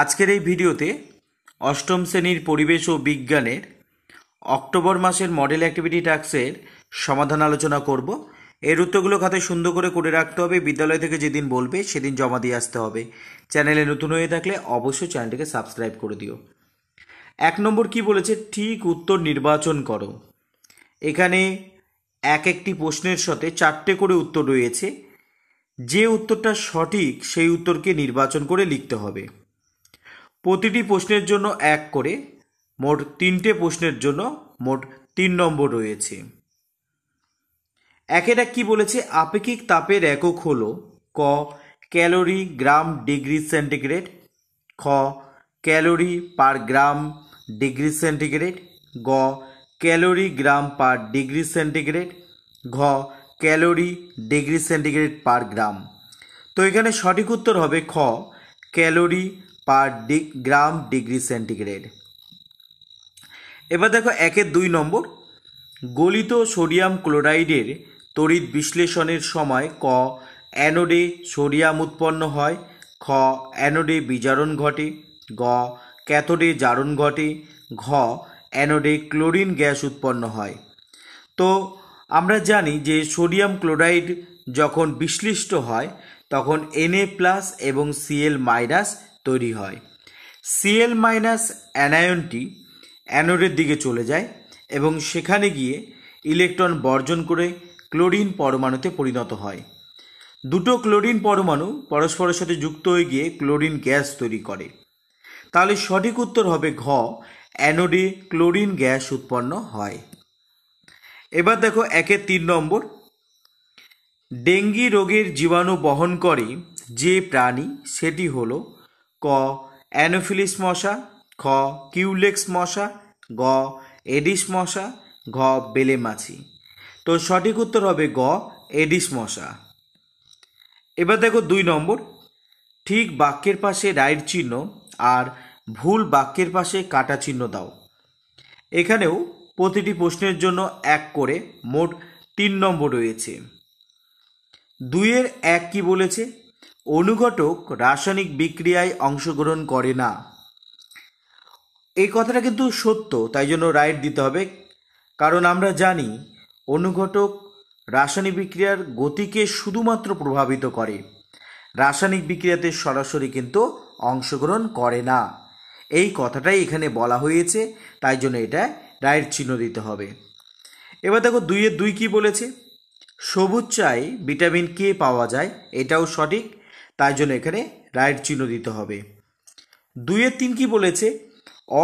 আজকের এই ভিডিওতে অষ্টম শ্রেণীর পরিবেশ ও বিজ্ঞানের অক্টোবর মাসের মডেল অ্যাক্টিভিটি টাস্কের সমাধান আলোচনা করব এর উত্তরগুলো খাতে সুন্দর করে করে রাখতে হবে বিদ্যালয় থেকে যেদিন বলবে সেদিন জমা দিয়ে আসতে হবে চ্যানেলে নতুন হয়ে থাকলে অবশ্যই চ্যানেলটিকে সাবস্ক্রাইব করে দিও এক নম্বর কি বলেছে ঠিক উত্তর নির্বাচন করো এখানে এক একটি প্রশ্নের সাথে চারটে করে উত্তর রয়েছে যে উত্তরটা সঠিক সেই উত্তরকে নির্বাচন করে লিখতে হবে প্রতিটি প্রশ্নের জন্য এক করে মোট তিনটে প্রশ্নের জন্য মোট তিন নম্বর রয়েছে একের এক কি বলেছে আপেক্ষিক তাপের একক হল ক ক্যালোরি গ্রাম ডিগ্রি সেন্টিগ্রেড খ calorie per gram degree centigrade গ calorie gram per degree centigrade ঘ calorie degree centigrade per gram তো এখানে সঠিক উত্তর হবে খ calorie per gram degree centigrade এবার দেখো একের দুই নম্বর গলিত সোডিয়াম ক্লোরাইডের তড়িৎ বিশ্লেষণের সময় ক অ্যানোডে সোডিয়াম উৎপন্ন হয় খ অ্যানোডে বিজারণ ঘটে গ ক্যাথোডে জারণ ঘটে ঘ অ্যানোডে ক্লোরিন গ্যাস উৎপন্ন হয় তো আমরা জানি যে সোডিয়াম ক্লোরাইড যখন বিশ্লিষ্ট হয় তখন এনএ প্লাস এবং সিএল মাইনাস তৈরি হয় সিএল মাইনাস অ্যানায়নটি অ্যানোডের দিকে চলে যায় এবং সেখানে গিয়ে ইলেকট্রন বর্জন করে ক্লোরিন পরমাণুতে পরিণত হয় দুটো ক্লোরিন পরমাণু পরস্পরের সাথে যুক্ত হয়ে গিয়ে ক্লোরিন গ্যাস তৈরি করে তাহলে সঠিক উত্তর হবে ঘ অ্যানোডে ক্লোরিন গ্যাস উৎপন্ন হয় এবার দেখো একে তিন নম্বর ডেঙ্গি রোগের জীবাণু বহন করে যে প্রাণী সেটি হলো ক অ্যানোফিলিস মশা খ কিউলেক্স মশা গ এডিস মশা ঘ বেলে মাছি তো সঠিক উত্তর হবে গ এডিস মশা এবার দেখো দুই নম্বর ঠিক বাক্যের পাশে রাইট চিহ্ন আর ভুল বাক্যের পাশে কাটা চিহ্ন দাও এখানেও প্রতিটি প্রশ্নের জন্য এক করে মোট তিন নম্বর রয়েছে দুইয়ের এক কি বলেছে অনুঘটক রাসায়নিক বিক্রিয়ায় অংশগ্রহণ করে না এই কথাটা কিন্তু সত্য তাই জন্য রাইট দিতে হবে কারণ আমরা জানি অনুঘটক রাসায়নিক বিক্রিয়ার গতিকে শুধুমাত্র প্রভাবিত করে রাসায়নিক বিক্রিয়াতে সরাসরি কিন্তু অংশগ্রহণ করে না এই কথাটাই এখানে বলা হয়েছে তাই জন্য এটা রায়ের চিহ্ন দিতে হবে এবার দেখো দুইয়ের দুই কি বলেছে সবুজ চায় ভিটামিন কে পাওয়া যায় এটাও সঠিক তাই জন্য এখানে রাইট চিহ্ন দিতে হবে দুয়ের তিন কি বলেছে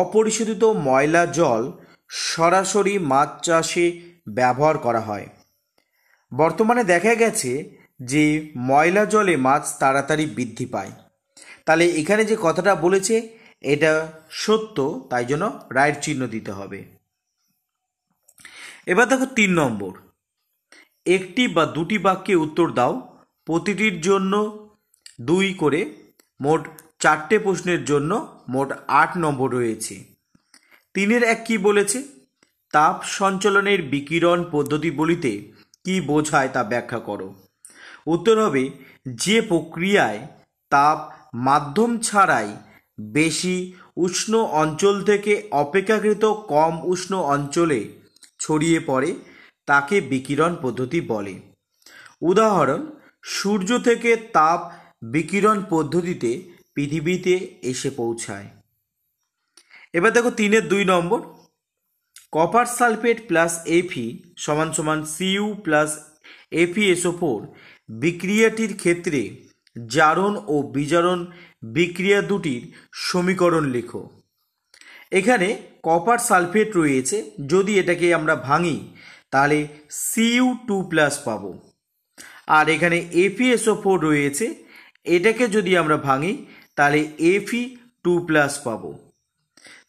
অপরিশোধিত ময়লা জল সরাসরি মাছ চাষে ব্যবহার করা হয় বর্তমানে দেখা গেছে যে ময়লা জলে মাছ তাড়াতাড়ি বৃদ্ধি পায় তাহলে এখানে যে কথাটা বলেছে এটা সত্য তাই জন্য রাইট চিহ্ন দিতে হবে এবার দেখো তিন নম্বর একটি বা দুটি বাক্যে উত্তর দাও প্রতিটির জন্য দুই করে মোট চারটে প্রশ্নের জন্য মোট আট নম্বর রয়েছে তিনের এক কি বলেছে তাপ সঞ্চালনের বিকিরণ পদ্ধতি বলিতে কি বোঝায় তা ব্যাখ্যা করো উত্তর হবে যে প্রক্রিয়ায় তাপ মাধ্যম ছাড়াই বেশি উষ্ণ অঞ্চল থেকে অপেক্ষাকৃত কম উষ্ণ অঞ্চলে ছড়িয়ে পড়ে তাকে বিকিরণ পদ্ধতি বলে উদাহরণ সূর্য থেকে তাপ বিকিরণ পদ্ধতিতে পৃথিবীতে এসে পৌঁছায় এবার দেখো তিনের দুই নম্বর কপার সালফেট প্লাস এফি সমান সমান সিইউ প্লাস এফিএসও ফোর বিক্রিয়াটির ক্ষেত্রে জারণ ও বিজারণ বিক্রিয়া দুটির সমীকরণ লেখো এখানে কপার সালফেট রয়েছে যদি এটাকে আমরা ভাঙি তাহলে সিইউ টু প্লাস পাবো আর এখানে এপিএসও ফোর রয়েছে এটাকে যদি আমরা ভাঙি তাহলে এফি টু প্লাস পাব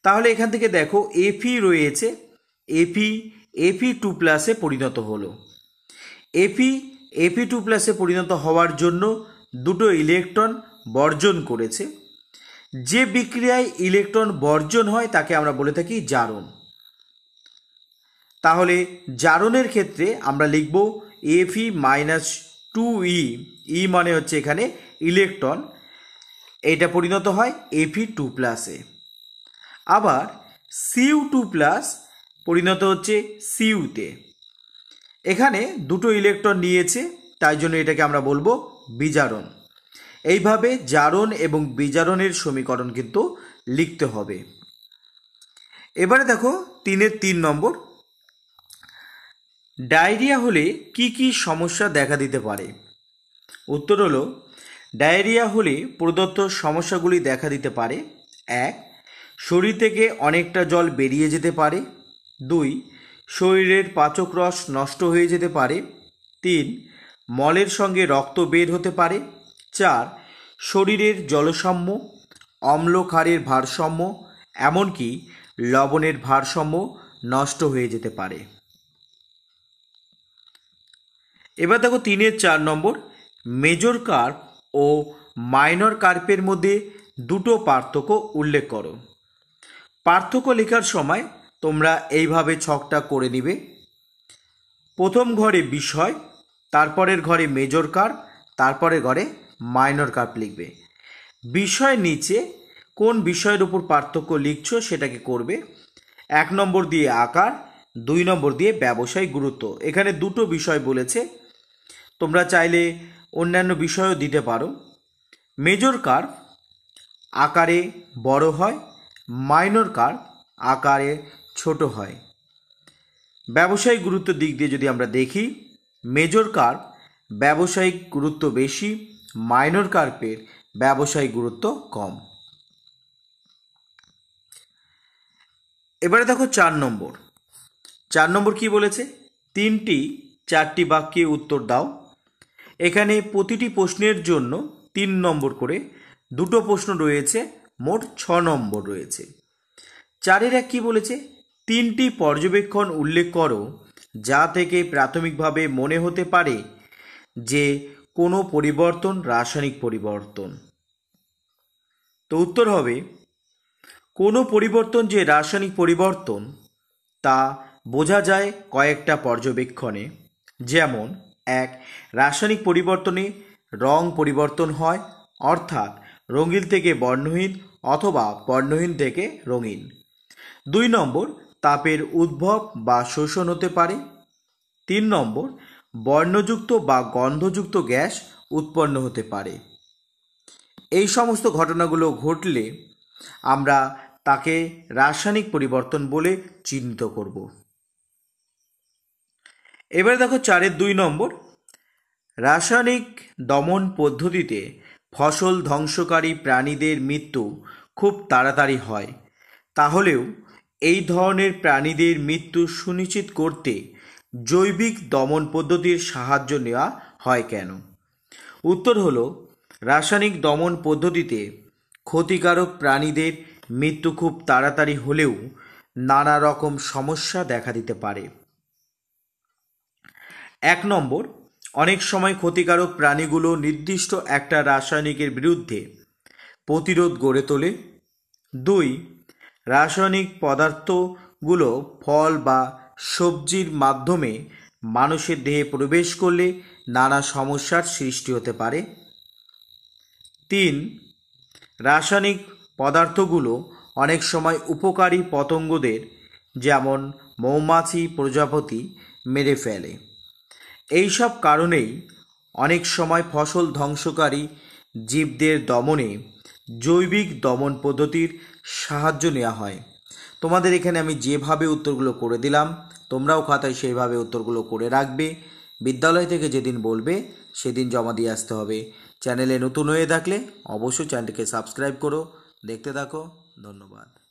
তাহলে এখান থেকে দেখো এফি e রয়েছে এফি এফি টু প্লাসে পরিণত হলো এফি এফি টু প্লাসে পরিণত হওয়ার জন্য দুটো ইলেকট্রন বর্জন করেছে যে বিক্রিয়ায় ইলেকট্রন বর্জন হয় তাকে আমরা বলে থাকি জারণ তাহলে জারণের ক্ষেত্রে আমরা লিখব এফি মাইনাস টু ই ই মানে হচ্ছে এখানে ইলেকট্রন এটা পরিণত হয় এফি টু প্লাসে আবার সিউ টু প্লাস পরিণত হচ্ছে সিউতে এখানে দুটো ইলেকট্রন নিয়েছে তাই জন্য এটাকে আমরা বলবো বিজারণ এইভাবে জারণ এবং বিজারণের সমীকরণ কিন্তু লিখতে হবে এবারে দেখো তিনের তিন নম্বর ডায়রিয়া হলে কি কি সমস্যা দেখা দিতে পারে উত্তর হলো ডায়রিয়া হলে প্রদত্ত সমস্যাগুলি দেখা দিতে পারে এক শরীর থেকে অনেকটা জল বেরিয়ে যেতে পারে দুই শরীরের পাচক রস নষ্ট হয়ে যেতে পারে তিন মলের সঙ্গে রক্ত বের হতে পারে চার শরীরের জলসাম্য অম্লক্ষারের ভারসাম্য এমনকি লবণের ভারসাম্য নষ্ট হয়ে যেতে পারে এবার দেখো তিনের চার নম্বর মেজর কার্প ও মাইনর কার্পের মধ্যে দুটো পার্থক্য উল্লেখ করো পার্থক্য লেখার সময় তোমরা এইভাবে ছকটা করে নিবে প্রথম ঘরে বিষয় তারপরের ঘরে মেজর কার্প তারপরে ঘরে মাইনর কার্প লিখবে বিষয় নিচে কোন বিষয়ের উপর পার্থক্য লিখছো সেটাকে করবে এক নম্বর দিয়ে আকার দুই নম্বর দিয়ে ব্যবসায়িক গুরুত্ব এখানে দুটো বিষয় বলেছে তোমরা চাইলে অন্যান্য বিষয়ও দিতে পারো মেজর কার আকারে বড় হয় মাইনর কার আকারে ছোট হয় ব্যবসায়িক গুরুত্ব দিক দিয়ে যদি আমরা দেখি মেজর কার ব্যবসায়িক গুরুত্ব বেশি মাইনর কার্পের ব্যবসায়িক গুরুত্ব কম এবারে দেখো চার নম্বর চার নম্বর কি বলেছে তিনটি চারটি বাক্যে উত্তর দাও এখানে প্রতিটি প্রশ্নের জন্য তিন নম্বর করে দুটো প্রশ্ন রয়েছে মোট ছ নম্বর রয়েছে চারের এক কী বলেছে তিনটি পর্যবেক্ষণ উল্লেখ করো যা থেকে প্রাথমিকভাবে মনে হতে পারে যে কোনো পরিবর্তন রাসায়নিক পরিবর্তন তো উত্তর হবে কোনো পরিবর্তন যে রাসায়নিক পরিবর্তন তা বোঝা যায় কয়েকটা পর্যবেক্ষণে যেমন এক রাসায়নিক পরিবর্তনে রং পরিবর্তন হয় অর্থাৎ রঙিন থেকে বর্ণহীন অথবা বর্ণহীন থেকে রঙিন দুই নম্বর তাপের উদ্ভব বা শোষণ হতে পারে তিন নম্বর বর্ণযুক্ত বা গন্ধযুক্ত গ্যাস উৎপন্ন হতে পারে এই সমস্ত ঘটনাগুলো ঘটলে আমরা তাকে রাসায়নিক পরিবর্তন বলে চিহ্নিত করব এবারে দেখো চারের দুই নম্বর রাসায়নিক দমন পদ্ধতিতে ফসল ধ্বংসকারী প্রাণীদের মৃত্যু খুব তাড়াতাড়ি হয় তাহলেও এই ধরনের প্রাণীদের মৃত্যু সুনিশ্চিত করতে জৈবিক দমন পদ্ধতির সাহায্য নেওয়া হয় কেন উত্তর হলো রাসায়নিক দমন পদ্ধতিতে ক্ষতিকারক প্রাণীদের মৃত্যু খুব তাড়াতাড়ি হলেও নানা রকম সমস্যা দেখা দিতে পারে এক নম্বর অনেক সময় ক্ষতিকারক প্রাণীগুলো নির্দিষ্ট একটা রাসায়নিকের বিরুদ্ধে প্রতিরোধ গড়ে তোলে দুই রাসায়নিক পদার্থগুলো ফল বা সবজির মাধ্যমে মানুষের দেহে প্রবেশ করলে নানা সমস্যার সৃষ্টি হতে পারে তিন রাসায়নিক পদার্থগুলো অনেক সময় উপকারী পতঙ্গদের যেমন মৌমাছি প্রজাপতি মেরে ফেলে এই সব কারণেই অনেক সময় ফসল ধ্বংসকারী জীবদের দমনে জৈবিক দমন পদ্ধতির সাহায্য নেওয়া হয় তোমাদের এখানে আমি যেভাবে উত্তরগুলো করে দিলাম তোমরাও খাতায় সেইভাবে উত্তরগুলো করে রাখবে বিদ্যালয় থেকে যেদিন বলবে সেদিন জমা দিয়ে আসতে হবে চ্যানেলে নতুন হয়ে থাকলে অবশ্যই চ্যানেলকে সাবস্ক্রাইব করো দেখতে থাকো ধন্যবাদ